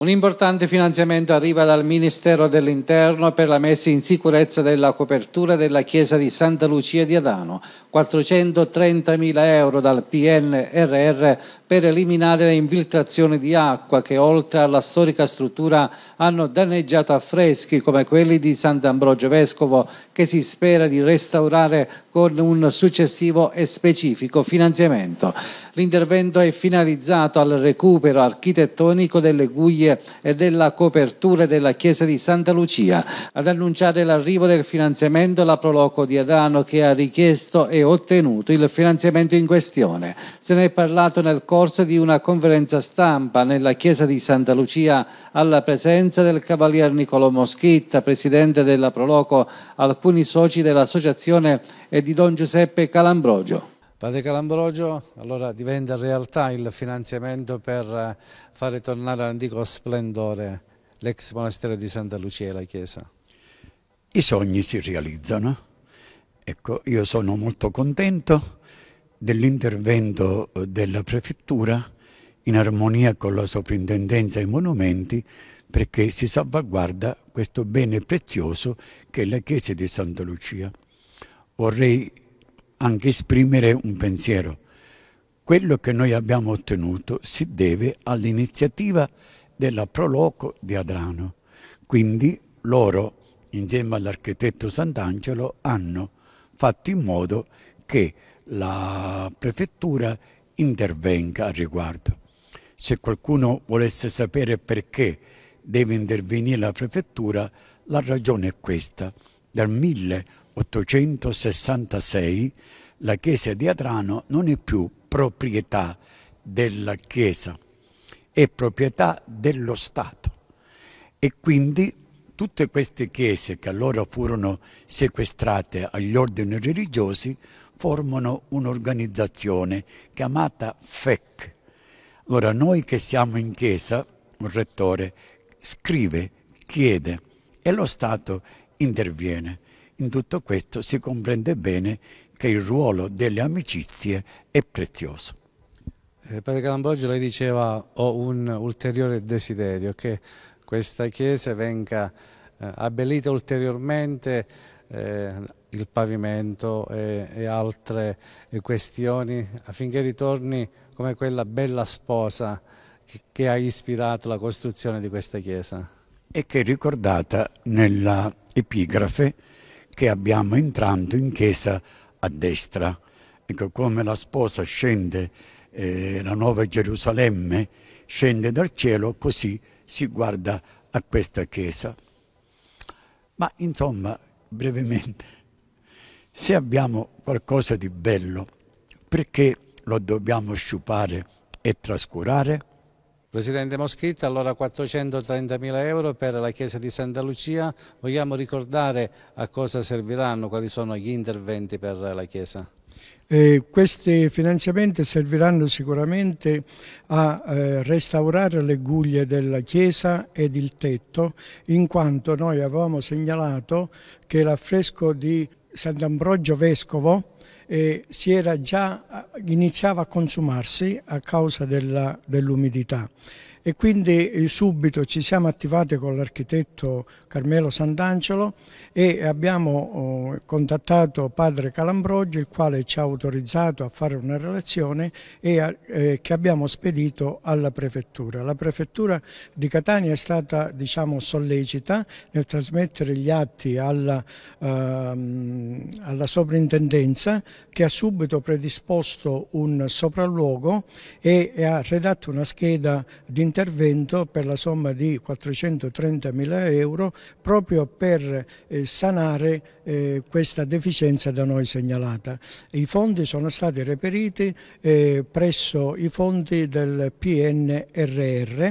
Un importante finanziamento arriva dal Ministero dell'Interno per la messa in sicurezza della copertura della chiesa di Santa Lucia di Adano, 430.000 euro dal PNRR per eliminare le infiltrazioni di acqua che oltre alla storica struttura hanno danneggiato affreschi come quelli di Sant'Ambrogio Vescovo che si spera di restaurare con un successivo e specifico finanziamento. L'intervento è finalizzato al recupero architettonico delle guglie Categorie e della Copertura della Chiesa di Santa Lucia, ad annunciare l'arrivo del finanziamento la Proloco di Adano che ha richiesto e ottenuto il finanziamento in questione. Se ne è parlato nel corso di una conferenza stampa nella Chiesa di Santa Lucia alla presenza del Cavalier Niccolò Moschitta, Presidente della Proloco, alcuni soci dell'Associazione e di Don Giuseppe Calambrogio. Padre Calambrogio, allora diventa realtà il finanziamento per eh, fare tornare all'antico splendore l'ex monastero di Santa Lucia e la chiesa? I sogni si realizzano. Ecco, io sono molto contento dell'intervento eh, della prefettura in armonia con la soprintendenza ai monumenti perché si salvaguarda questo bene prezioso che è la chiesa di Santa Lucia. Vorrei anche esprimere un pensiero. Quello che noi abbiamo ottenuto si deve all'iniziativa della Proloco di Adrano. Quindi loro, insieme all'architetto Sant'Angelo, hanno fatto in modo che la prefettura intervenga al riguardo. Se qualcuno volesse sapere perché deve intervenire la prefettura, la ragione è questa. Dal 1000 866 la chiesa di Adrano non è più proprietà della chiesa, è proprietà dello Stato. E quindi tutte queste chiese che allora furono sequestrate agli ordini religiosi formano un'organizzazione chiamata FEC. Allora noi che siamo in chiesa, un rettore scrive, chiede e lo Stato interviene. In tutto questo si comprende bene che il ruolo delle amicizie è prezioso. Eh, padre Calambogio lei diceva ho un ulteriore desiderio che questa chiesa venga eh, abbellita ulteriormente eh, il pavimento e, e altre questioni affinché ritorni come quella bella sposa che, che ha ispirato la costruzione di questa chiesa. E che è ricordata nella epigrafe che abbiamo entrato in chiesa a destra. Ecco, come la sposa scende eh, la Nuova Gerusalemme, scende dal cielo, così si guarda a questa chiesa. Ma insomma, brevemente, se abbiamo qualcosa di bello, perché lo dobbiamo sciupare e trascurare? Presidente Moschetta, allora 430.000 euro per la Chiesa di Santa Lucia. Vogliamo ricordare a cosa serviranno, quali sono gli interventi per la Chiesa? Eh, questi finanziamenti serviranno sicuramente a eh, restaurare le guglie della chiesa ed il tetto, in quanto noi avevamo segnalato che l'affresco di Sant'Ambrogio Vescovo eh, si era già, iniziava a consumarsi a causa dell'umidità. Dell e quindi eh, subito ci siamo attivati con l'architetto Carmelo Sant'Angelo e abbiamo oh, contattato padre Calambrogio il quale ci ha autorizzato a fare una relazione eh, che abbiamo spedito alla prefettura. La prefettura di Catania è stata diciamo, sollecita nel trasmettere gli atti alla, ehm, alla soprintendenza che ha subito predisposto un sopralluogo e ha redatto una scheda di intervento per la somma di 430 mila euro proprio per eh, sanare eh, questa deficienza da noi segnalata. I fondi sono stati reperiti eh, presso i fondi del PNRR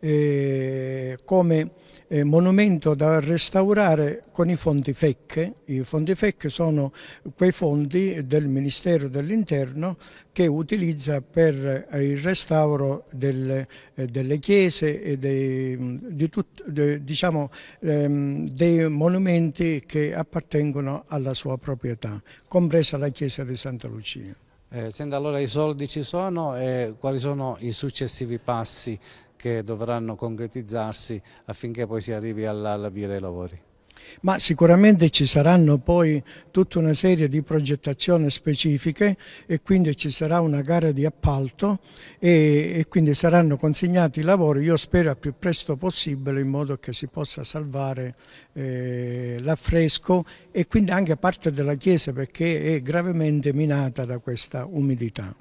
eh, come eh, monumento da restaurare con i fondi FEC. I fondi FEC sono quei fondi del Ministero dell'Interno che utilizza per eh, il restauro del, del delle chiese e dei, di tut, de, diciamo, ehm, dei monumenti che appartengono alla sua proprietà, compresa la chiesa di Santa Lucia. Eh, senta, allora i soldi ci sono e quali sono i successivi passi che dovranno concretizzarsi affinché poi si arrivi alla, via dei lavori? Ma sicuramente ci saranno poi tutta una serie di progettazioni specifiche e quindi ci sarà una gara di appalto e, e quindi saranno consegnati i lavori, io spero a più presto possibile in modo che si possa salvare eh, l'affresco e quindi anche parte della chiesa perché è gravemente minata da questa umidità.